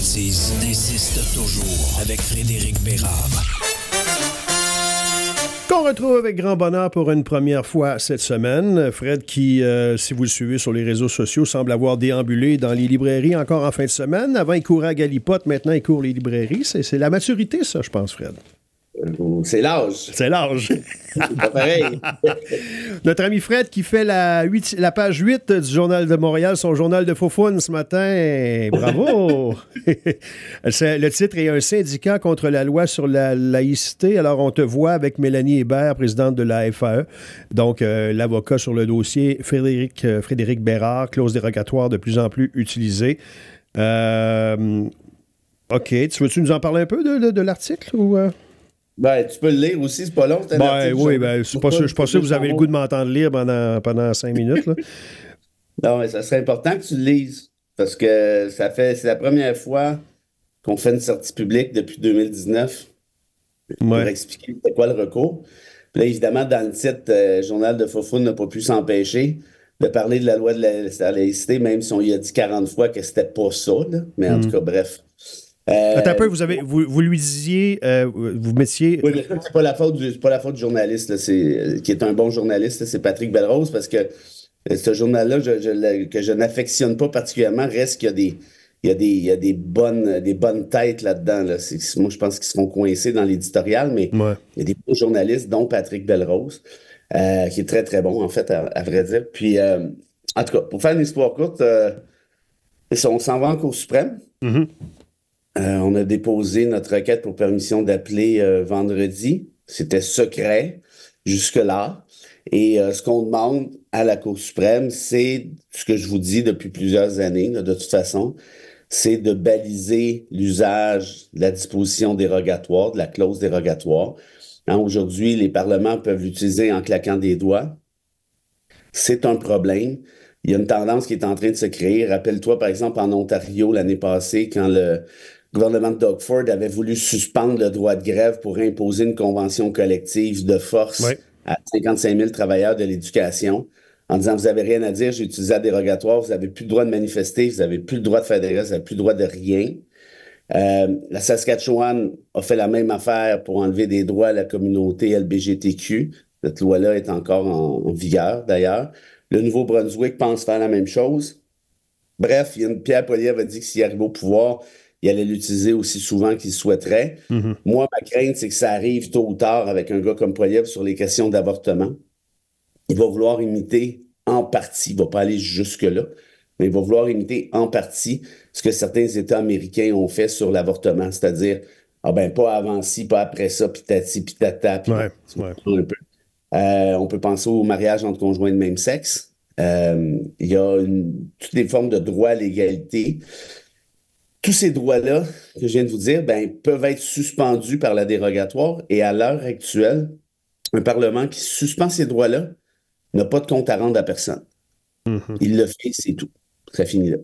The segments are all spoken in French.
Désiste toujours avec Frédéric Bérard. Qu'on retrouve avec grand bonheur pour une première fois cette semaine. Fred qui, euh, si vous le suivez sur les réseaux sociaux, semble avoir déambulé dans les librairies encore en fin de semaine. Avant, il courait à Galipote, maintenant il court les librairies. C'est la maturité, ça, je pense, Fred. C'est l'âge. C'est l'âge. pareil. Notre ami Fred qui fait la, page 8 du Journal de Montréal, son journal de Faufoune ce matin. Eh, bravo! le titre est Un syndicat contre la loi sur la laïcité. Alors, on te voit avec Mélanie Hébert, présidente de la FAE. Donc, euh, l'avocat sur le dossier, Frédéric, euh, Frédéric Bérard, clause dérogatoire de plus en plus utilisée. Euh, OK. Tu veux-tu nous en parler un peu de, de l'article ou. Ben, tu peux le lire aussi, c'est pas long. Ben, oui, ben, je suis pas, sûr, que vous avez le goût de m'entendre lire pendant, pendant cinq minutes. non, mais ça serait important que tu le lises parce que ça fait, c'est la première fois qu'on fait une sortie publique depuis 2019 pour expliquer c'est quoi le recours. Puis évidemment, dans le titre, euh, Journal de Fofou n'a pas pu s'empêcher de parler de la loi de la, laïcité, même si on y a dit 40 fois que c'était pas ça. Mais en mm. tout cas, bref. Euh, un peu, vous, avez, vous, lui disiez, euh, vous mettiez. Oui, c'est pas la faute du, pas la faute du journaliste, là, euh, qui est un bon journaliste, c'est Patrick Belrose, parce que ce journal-là, que je n'affectionne pas particulièrement, reste qu'il y a des. Il y, a des, il y a des, bonnes, des bonnes têtes là-dedans. Là. Moi, je pense qu'ils seront coincés dans l'éditorial, mais il y a des bons journalistes, dont Patrick Belrose, qui est très, très bon, en fait, à, vrai dire. Puis, en tout cas, pour faire une histoire courte, on s'en va en Cour suprême. Mm-hmm. Euh, on a déposé notre requête pour permission d'appeler euh, vendredi. C'était secret jusque-là. Et euh, ce qu'on demande à la Cour suprême, c'est ce que je vous dis depuis plusieurs années, de toute façon, c'est de baliser l'usage de la disposition dérogatoire, de la clause dérogatoire. Hein, aujourd'hui, les parlements peuvent l'utiliser en claquant des doigts. C'est un problème. Il y a une tendance qui est en train de se créer. Rappelle-toi, par exemple, en Ontario l'année passée, quand le, le gouvernement de Doug Ford avait voulu suspendre le droit de grève pour imposer une convention collective de force à 55 000 travailleurs de l'éducation en disant Vous n'avez rien à dire, j'ai utilisé la dérogatoire, vous n'avez plus le droit de manifester, vous n'avez plus le droit de faire des grèves, vous n'avez plus le droit de rien. Euh, la Saskatchewan a fait la même affaire pour enlever des droits à la communauté LBGTQ. Cette loi-là est encore en, vigueur, d'ailleurs. Le Nouveau-Brunswick pense faire la même chose. Bref, Pierre Poilievre a dit que s'il arrive au pouvoir, il allait l'utiliser aussi souvent qu'il souhaiterait. Mhm. Moi, ma crainte, c'est que ça arrive tôt ou tard avec un gars comme Poiliev sur les questions d'avortement. Il va vouloir imiter en partie, il ne va pas aller jusque-là, mais il va vouloir imiter en partie ce que certains États américains ont fait sur l'avortement, c'est-à-dire, ah ben, pas avant ci, pas après ça, puis tati, Pis ouais, ouais. Euh, on peut penser au mariage entre conjoints de même sexe. Euh, il y a toutes les formes de droit à l'égalité tous ces droits-là que je viens de vous dire ben, peuvent être suspendus par la dérogatoire et à l'heure actuelle, un Parlement qui suspend ces droits-là n'a pas de compte à rendre à personne. Mm-hmm. Il le fait, c'est tout. Ça finit là.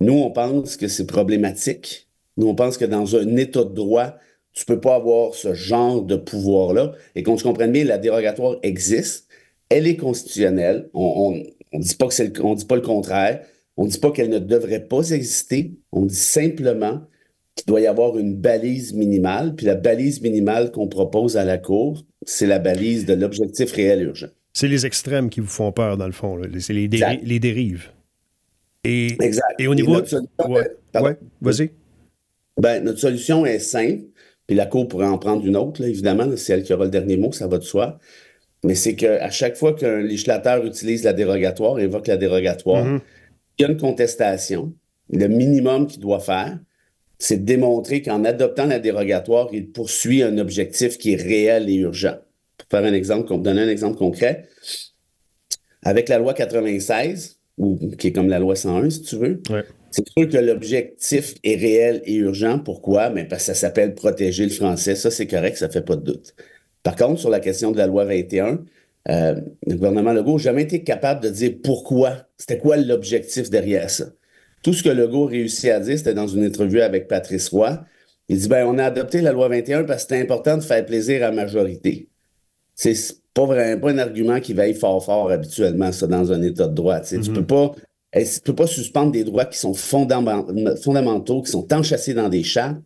Nous, on pense que c'est problématique. Nous, on pense que dans un état de droit, tu ne peux pas avoir ce genre de pouvoir-là. Et qu'on se comprenne bien, la dérogatoire existe. Elle est constitutionnelle. On ne dit, pas que dit pas le contraire. On ne dit pas qu'elle ne devrait pas exister. On dit simplement qu'il doit y avoir une balise minimale, puis la balise minimale qu'on propose à la Cour, c'est la balise de l'objectif réel urgent. C'est les extrêmes qui vous font peur, dans le fond. C'est les, dérives. Et, exact. et au niveau... vas-y. Ben, notre solution est simple, puis la Cour pourrait en prendre une autre, là, évidemment, c'est elle qui aura le dernier mot, ça va de soi. Mais c'est qu'à chaque fois qu'un législateur utilise la dérogatoire, invoque la dérogatoire, mm-hmm. il y a une contestation le minimum qu'il doit faire, c'est démontrer qu'en adoptant la dérogatoire, il poursuit un objectif qui est réel et urgent. Pour faire un exemple, donner un exemple concret, avec la loi 96, ou qui est comme la loi 101, si tu veux, c'est sûr que l'objectif est réel et urgent. Pourquoi? Mais ben, parce que ça s'appelle protéger le français. Ça, c'est correct, ça ne fait pas de doute. Par contre, sur la question de la loi 21, euh, le gouvernement Legault n'a jamais été capable de dire pourquoi, c'était quoi l'objectif derrière ça. Tout ce que Legault réussit à dire, c'était dans une interview avec Patrice Roy. Il dit ben, on a adopté la loi 21 parce que c'était important de faire plaisir à la majorité. C'est pas vraiment pas un argument qui veille fort fort habituellement, ça, dans un état de droit. Tu mm-hmm. peux pas. Tu peux pas suspendre des droits qui sont fondamentaux, qui sont enchâssés dans des chats,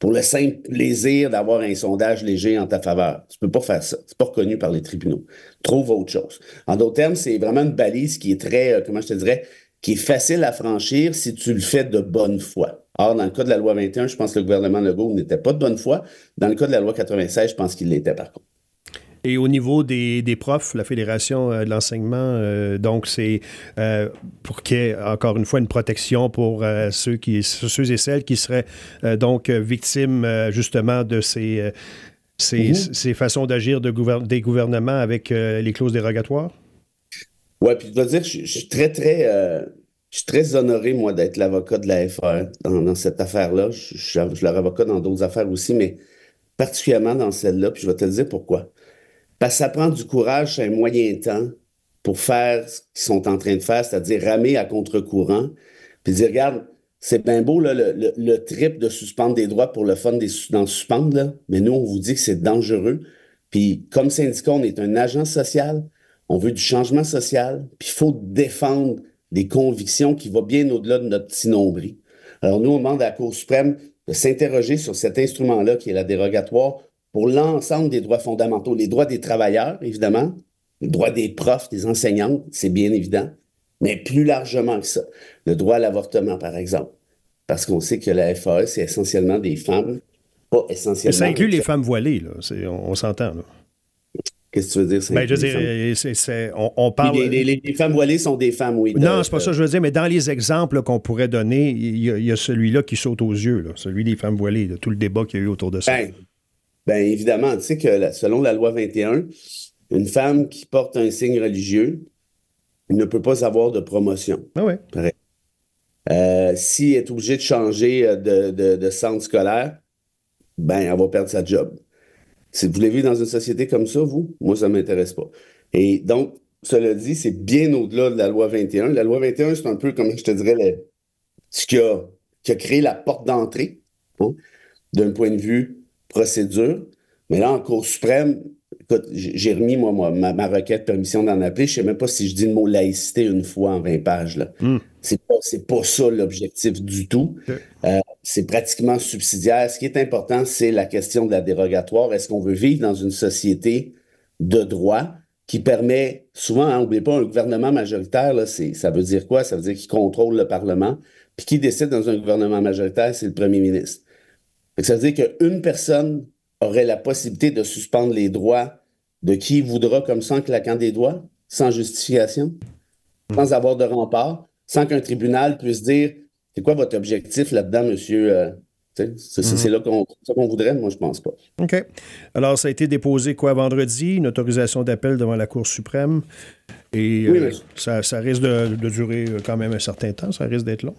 pour le simple plaisir d'avoir un sondage léger en ta faveur. Tu peux pas faire ça. C'est pas reconnu par les tribunaux. Trouve autre chose. En d'autres termes, c'est vraiment une balise qui est très, euh, comment je te dirais, qui est facile à franchir si tu le fais de bonne foi. Or, dans le cas de la loi 21, je pense que le gouvernement Legault n'était pas de bonne foi. Dans le cas de la loi 96, je pense qu'il l'était par contre. Et au niveau des, profs, la Fédération euh, de l'enseignement, euh, donc c'est euh, pour qu'il y ait encore une fois une protection pour ceux, qui, ceux et celles qui seraient donc victimes justement de ces, mmh. ces, façons d'agir de, des gouvernements avec les clauses dérogatoires? Ouais, puis je dois dire, je, suis très, très. Euh, je suis très honoré, moi, d'être l'avocat de la FR dans, cette affaire-là. Je, suis leur avocat dans d'autres affaires aussi, mais particulièrement dans celle-là, puis je vais te le dire pourquoi. Parce que ça prend du courage c'est un moyen temps pour faire ce qu'ils sont en train de faire, c'est-à-dire ramer à contre-courant, puis dire, regarde, c'est bien beau là, le, trip de suspendre des droits pour le fun dans suspendre, là, mais nous, on vous dit que c'est dangereux. Puis comme syndicat, on est un agent social, on veut du changement social, puis il faut défendre des convictions qui vont bien au-delà de notre petit nombril. Alors nous, on demande à la Cour suprême de s'interroger sur cet instrument-là qui est la dérogatoire pour l'ensemble des droits fondamentaux, les droits des travailleurs, évidemment, les droits des profs, des enseignantes, c'est bien évident, mais plus largement que ça. Le droit à l'avortement, par exemple, parce qu'on sait que la FAE, c'est essentiellement des femmes, pas essentiellement... ça inclut les femmes voilées, on, on s'entend. Là. Qu'est-ce que tu veux dire? Ben, je veux dire, euh, on, parle. Les, femmes voilées sont des femmes, oui. Non, c'est pas ça que je veux dire, mais dans les exemples qu'on pourrait donner, il y, a, celui-là qui saute aux yeux, celui des femmes voilées, de tout le débat qu'il y a eu autour de ça. Ben, ben évidemment, tu sais que selon la loi 21, une femme qui porte un signe religieux ne peut pas avoir de promotion. Ah oui. Euh, si elle est obligée de changer euh, de, centre scolaire, ben, elle va perdre sa job. « Vous vous vivre dans une société comme ça, vous, moi, ça ne m'intéresse pas. Et donc, cela dit, c'est bien au-delà de la loi 21. La loi 21, c'est un peu comme, je te dirais, ce qui a, créé la porte d'entrée hein, d'un point de vue procédure. Mais là, en Cour suprême, écoute, j'ai remis, moi, ma, requête permission d'en appeler. Je ne sais même pas si je dis le mot laïcité une fois en 20 pages. Là. n'est hmm. C'est pas, ça l'objectif du tout. Euh, c'est pratiquement subsidiaire. Ce qui est important, c'est la question de la dérogatoire. Est-ce qu'on veut vivre dans une société de droit qui permet souvent, n'oubliez hein, pas, un gouvernement majoritaire, ça veut dire quoi? Ça veut dire qu'il contrôle le Parlement. Puis qui décide dans un gouvernement majoritaire, c'est le premier ministre. ça veut dire qu'une personne aurait la possibilité de suspendre les droits de qui voudra comme ça claquant des doigts, sans justification, sans avoir de rempart, sans qu'un tribunal puisse dire c'est quoi votre objectif là-dedans, monsieur? Euh, c'est mm. là qu'on voudrait, moi je pense pas. OK. Alors, ça a été déposé quoi vendredi, une autorisation d'appel devant la Cour suprême. Et euh, ça, risque de, durer euh, quand même un certain temps, ça risque d'être long.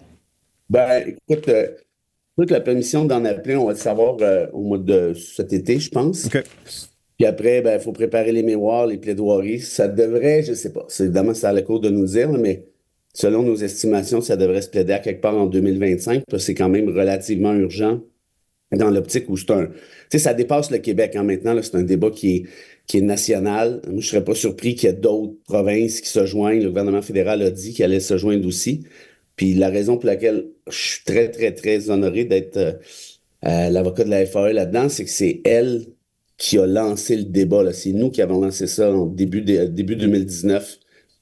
Ben, écoute, la permission d'en appeler, on va le savoir au mois de cet été, je pense. OK. Puis après, il ben, faut préparer les mémoires, les plaidoiries. Ça devrait, je sais pas. C'est évidemment ça à la Cour de nous dire, mais Selon nos estimations, ça devrait se plaider à quelque part en 2025, que c'est quand même relativement urgent dans l'optique où c'est un. Tu sais, ça dépasse le Québec. En hein, maintenant, c'est un débat qui est, qui est national. Moi, je ne serais pas surpris qu'il y ait d'autres provinces qui se joignent. Le gouvernement fédéral a dit qu'il allait se joindre aussi. Puis la raison pour laquelle je suis très, très, très honoré d'être euh, euh, l'avocat de la FAE là-dedans, c'est que c'est elle qui a lancé le débat. C'est nous qui avons lancé ça en début, début 2019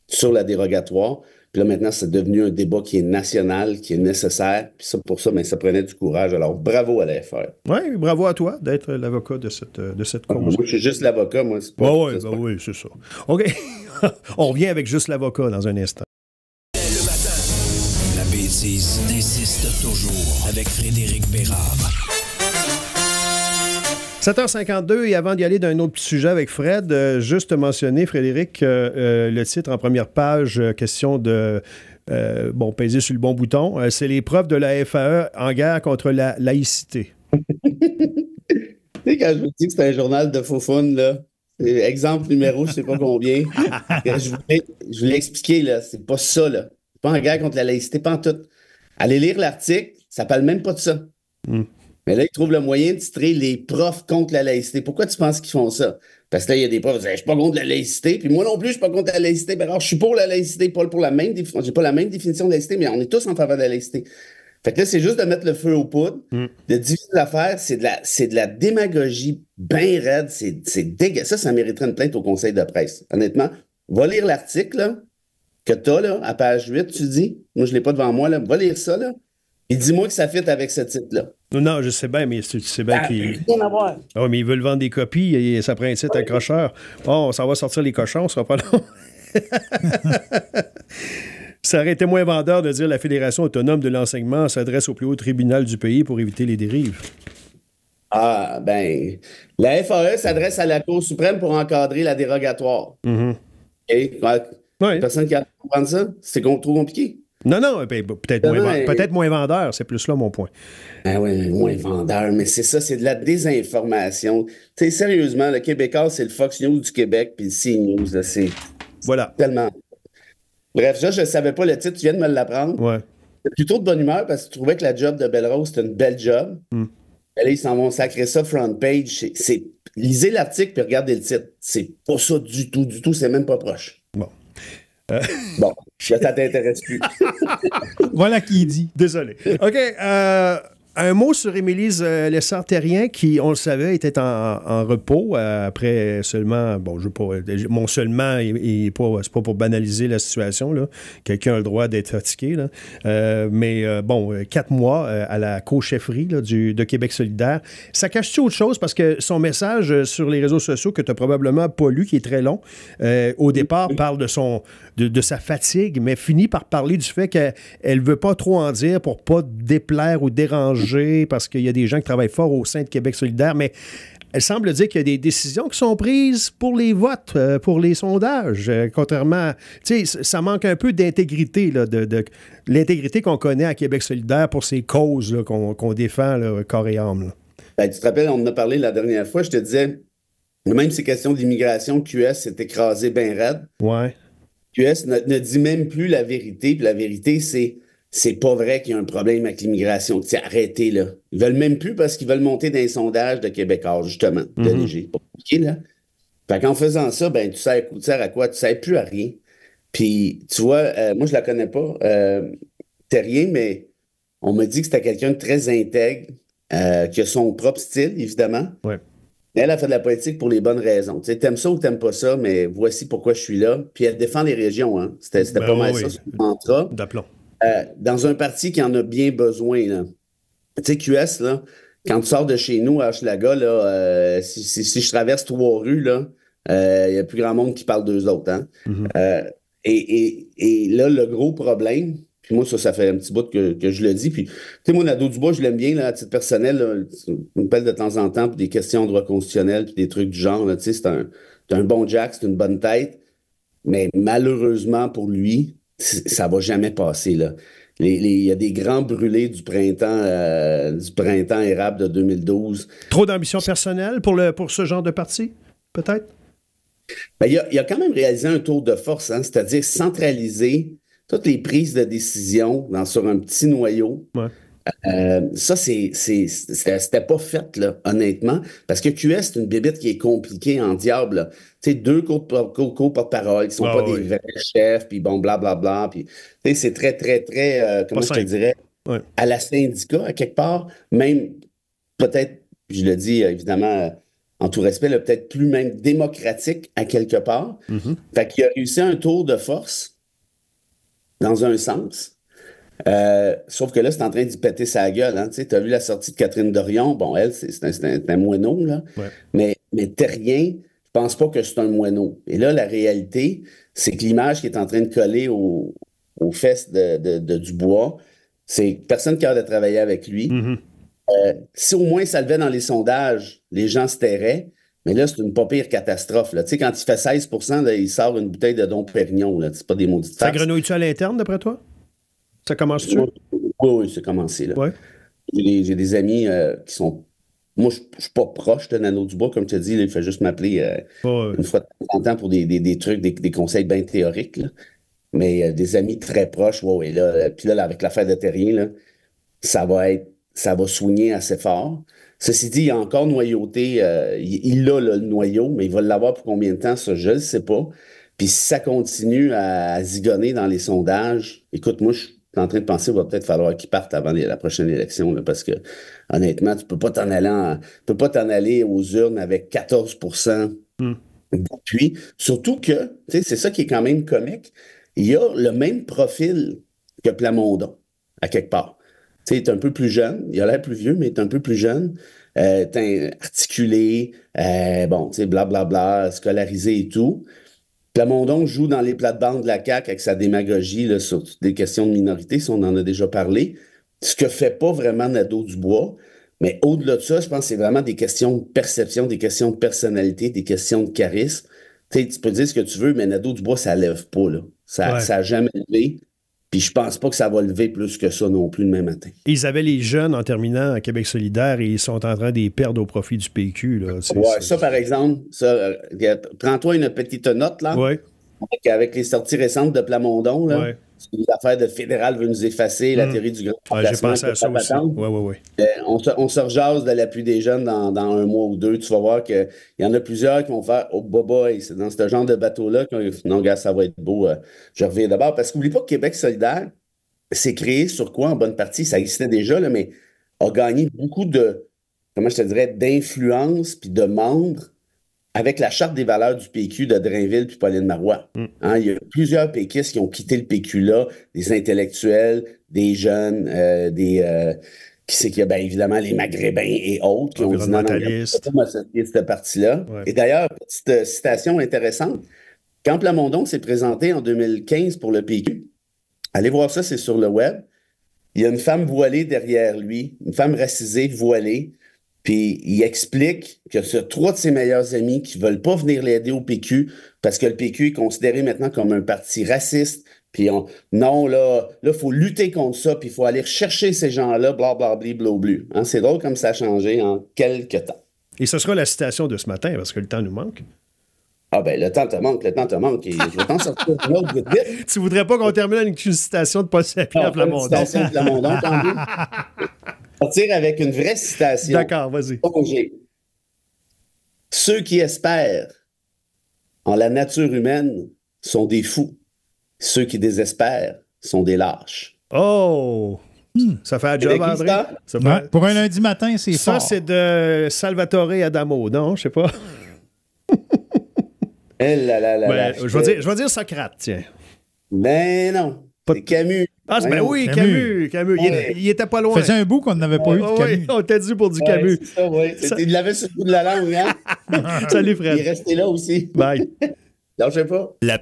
sur la dérogatoire. Puis là, maintenant, c'est devenu un débat qui est national, qui est nécessaire. Puis ça, pour ça, mais ben, ça prenait du courage. Alors, bravo à la Oui, bravo à toi d'être l'avocat de cette, euh, de cette ah, moi, je suis juste l'avocat, moi. Bah bah oui, c'est ça. OK. On revient avec juste l'avocat dans un instant. Le matin, la bêtise désiste toujours avec Frédéric Bérard. 7h52, et avant d'y aller d'un autre sujet avec Fred, euh, juste mentionner, Frédéric, euh, euh, le titre en première page, question de. bon, peser sur le bon bouton. c'est les preuves de la FAE en guerre contre la laïcité. tu sais, quand je vous dis que c'est un journal de faux fun, là, exemple numéro, je sais pas combien, je voulais, je voulais expliquer, là, c'est pas ça, là. C'est pas en guerre contre la laïcité, pas en tout. Allez lire l'article, ça parle même pas de ça. Hmm. Mais là, ils trouvent le moyen de titrer les profs contre la laïcité. Pourquoi tu penses qu'ils font ça? Parce que là, il y a des profs qui disent Je suis pas contre la laïcité, puis moi non plus, je suis pas contre la laïcité. Mais ben alors, je suis pour la laïcité, pas pour la même J'ai pas la même définition de laïcité, mais on est tous en faveur de la laïcité. Fait que là, c'est juste de mettre le feu aux poudres, mm. de diviser l'affaire, c'est de la, c'est de la démagogie bien raide, c'est, c'est Ça, ça mériterait une plainte au conseil de presse. Honnêtement, va lire l'article, là, que tu là, à page 8, tu dis. Moi, je l'ai pas devant moi, là. Va lire ça, là dis-moi que ça fit avec ce titre-là. Non, je sais bien, mais tu sais bien ah, qu'il. Ah, mais ils veulent vendre des copies et ça prend un site accrocheur. Bon, ça va sortir les cochons, ça sera pas long. ça aurait été moins vendeur de dire la Fédération autonome de l'enseignement s'adresse au plus haut tribunal du pays pour éviter les dérives. Ah, ben, la FAE s'adresse à la Cour suprême pour encadrer la dérogatoire. Mm -hmm. Personne qui a compris ça, c'est trop compliqué. Non, non, ben, ben, ah peut-être moins, vendeur, c'est plus là mon point. Ben oui, moins vendeur, mais c'est ça, c'est de la désinformation. Tu sérieusement, le Québécois, c'est le Fox News du Québec, puis le CNews, c'est voilà. tellement... Bref, ça, je ne savais pas le titre, tu viens de me l'apprendre. Ouais. Plutôt de bonne humeur parce que tu trouvais que la job de Belrose, c'était une belle job. Hmm. ils s'en vont sacrer ça front page. C'est, lisez l'article puis regardez le titre. C'est pas ça du tout, du tout. C'est même pas proche. Bon. Euh, bon. Ça t'intéresse plus. voilà qui dit. Désolé. OK. Euh, un mot sur Émilie euh, lessart terrien qui, on le savait, était en, repos euh, après seulement. Bon, je veux pas. Euh, mon seulement, c'est pas pour banaliser la situation. Là. Quelqu'un a le droit d'être fatigué. Là. mais bon, quatre mois à la co-chefferie de Québec solidaire. Ça cache-tu autre chose? Parce que son message sur les réseaux sociaux, que tu as probablement pas lu, qui est très long, au départ, parle de, son, de, sa fatigue, mais finit par parler du fait qu'elle veut pas trop en dire pour pas déplaire ou déranger parce qu'il y a des gens qui travaillent fort au sein de Québec solidaire, mais elle semble dire qu'il y a des décisions qui sont prises pour les votes, euh, pour les sondages, euh, contrairement, tu sais, ça manque un peu d'intégrité, de, de l'intégrité qu'on connaît à Québec solidaire pour ces causes qu'on défend là, corps et âme. Ben, tu te rappelles, on en a parlé la dernière fois, je te disais, même ces questions d'immigration, QS s'est écrasé bien raide. Ouais. QS ne, dit même plus la vérité, puis la vérité, c'est c'est pas vrai qu'il y a un problème avec l'immigration. C'est arrêté, là. Ils veulent même plus parce qu'ils veulent monter dans les sondages de Québécois, justement, de mhm. léger. Pas là. Fait qu'en faisant ça, ben, tu sais tu à quoi? Tu sais plus à rien. Puis, tu vois, euh, moi, je la connais pas, euh, rien, mais on me dit que c'était quelqu'un de très intègre, euh, qui a son propre style, évidemment. Elle a fait de la politique pour les bonnes raisons. Tu sais, t'aimes ça ou t'aimes pas ça, mais voici pourquoi je suis là. Puis elle défend les régions. Hein. C'était ben pas mal ça, D'aplomb. Euh, dans un parti qui en a bien besoin. Tu sais, QS, quand tu sors de chez nous à là, euh, si, je traverse trois rues, il n'y euh, a plus grand monde qui parle d'eux autres. Hein. Mm-hmm. et, là, le gros problème, puis moi, ça, ça fait un petit bout que, je le dis. Puis, tu sais, moi, du Dubois, je l'aime bien, là, à titre personnel. Là, on me de temps en temps pour des questions de droit constitutionnel, des trucs du genre. Tu sais, c'est un bon Jack, c'est une bonne tête. Mais malheureusement pour lui, ça va jamais passer. Là. il y a des grands brûlés du printemps, euh, du printemps érable de 2012. Trop d'ambition personnelle pour, le, pour ce genre de parti, peut-être? Ben, il, a, quand même réalisé un tour de force, hein, c'est-à-dire centraliser toutes les prises de décision dans, sur un petit noyau. Euh, ça, c'est, c'était pas fait, là, honnêtement, parce que QS, c'est une bébite qui est compliquée en diable. Tu sais, deux co-porte-parole qui sont ah pas des vrais chefs, puis bon, blablabla. Puis, tu sais, c'est très, très, très, euh, comment je te dirais, à la syndicat, à quelque part, même peut-être, je le dis euh, évidemment en tout respect, peut-être plus même démocratique à quelque part. Mm-hmm. Fait qu'il a réussi un tour de force dans un sens euh, sauf que là, c'est en train d'y péter sa gueule. Hein. Tu as vu la sortie de Catherine Dorion. Bon, elle, c'est un, moineau, Mais, mais Terrien, je pense pas que c'est un moineau. Et là, la réalité, c'est que l'image qui est en train de coller aux fesses de, Dubois, c'est personne qui a de travailler avec lui. Mm-hmm. Euh, si au moins ça levait dans les sondages, les gens se tairaient. Mais là, c'est une pas pire catastrophe. Là. Tu sais, quand il fait 16 il sort une bouteille de Don Pérignon. Là. C'est pas des maudits Ça grenouille-tu à l'interne, d'après toi? Ça commence-tu? Oui, oui, c'est commencé. Là. J'ai, des amis euh, qui sont. Moi, je ne suis pas proche de Nano Dubois, comme tu as dit. il fait juste m'appeler euh, une fois de temps en temps pour des, trucs, des, conseils bien théoriques. Mais euh, des amis très proches, oui, là, puis là, avec l'affaire de Terrien, ça va être. Ça va soigner assez fort. Ceci dit, il y a encore noyauté. il, a le noyau, mais il va l'avoir pour combien de temps, ça, je ne le sais pas. Puis si ça continue à, zigonner dans les sondages, écoute, moi, je en train de penser, il va peut-être falloir qu'ils partent avant la prochaine élection, parce que honnêtement, tu peux pas t'en aller, peux pas t'en aller aux urnes avec 14 hmm. d'appui. Surtout que, c'est ça qui est quand même comique, il y a le même profil que Plamondon, à quelque part. Tu est un peu plus jeune, il a l'air plus vieux, mais il est un peu plus jeune. Euh, articulé, euh, bon, tu sais, blablabla, scolarisé et tout. Plamondon joue dans les plates-bandes de la CAQ avec sa démagogie là, sur des questions de minorité, si on en a déjà parlé. Ce que fait pas vraiment Nadeau Dubois. Mais au-delà de ça, je pense que c'est vraiment des questions de perception, des questions de personnalité, des questions de charisme. tu peux dire ce que tu veux, mais Nadeau Dubois, ça lève pas. Là. Ça n'a jamais levé. Puis je pense pas que ça va lever plus que ça non plus le même matin. Ils avaient les jeunes en terminant à Québec solidaire et ils sont en train de les perdre au profit du PQ. ça, par exemple, euh, prends-toi une petite note là. Ouais. Avec, les sorties récentes de Plamondon, affaires de fédéral veut nous effacer, la hmm. théorie du grand ah, J'ai pensé à ça aussi. Euh, on, se, on se rejase de l'appui des jeunes dans, un mois ou deux. Tu vas voir qu'il y en a plusieurs qui vont faire Oh, boy, bah, bah, c'est dans ce genre de bateau-là que Non, gars, ça va être beau. Euh, je reviens d'abord. Parce qu'oublie pas que Québec solidaire s'est créé sur quoi en bonne partie Ça existait déjà, là, mais a gagné beaucoup de, comment je te dirais, d'influence puis de membres avec la charte des valeurs du PQ de Drainville puis Pauline Marois. Mm. Hein, il y a plusieurs péquistes qui ont quitté le PQ là, des intellectuels, des jeunes, euh, des euh, qui c'est qu'il y a bien évidemment les Maghrébins et autres qui ont dit non, non, cette là Et d'ailleurs, petite euh, citation intéressante. Quand Plamondon s'est présenté en 2015 pour le PQ, allez voir ça, c'est sur le web. Il y a une femme voilée derrière lui, une femme racisée voilée, puis il explique que ce trois de ses meilleurs amis qui veulent pas venir l'aider au PQ parce que le PQ est considéré maintenant comme un parti raciste. Puis non, là, là, faut lutter contre ça, puis il faut aller chercher ces gens-là, blablabli, bleu. Hein, c'est drôle comme ça a changé en quelques temps. Et ce sera la citation de ce matin, parce que le temps nous manque. Ah ben, le temps te manque, le temps te manque. je vais sortir Tu voudrais pas qu'on termine avec une citation de Paul à Une citation de Sortir avec une vraie citation. D'accord, vas-y. Ceux qui espèrent en la nature humaine sont des fous. Ceux qui désespèrent sont des lâches. Oh! Hmm, ça fait un job, André. pour un lundi matin, c'est ça. Ça, c'est de Salvatore Adamo, non? Je sais pas. Eh ben, je, vais dire, dire Socrate, tiens. Ben non. Pas... Camus. Ah, ben oui, Camus. Camus. Il, était pas loin. faisait un bout qu'on n'avait pas eu de Camus. on t'a dit pour du Camus. Ça, ça... Il l'avait sur le bout de la langue, hein? Salut, frère. Il est resté là aussi. Bye. Non, je sais pas. La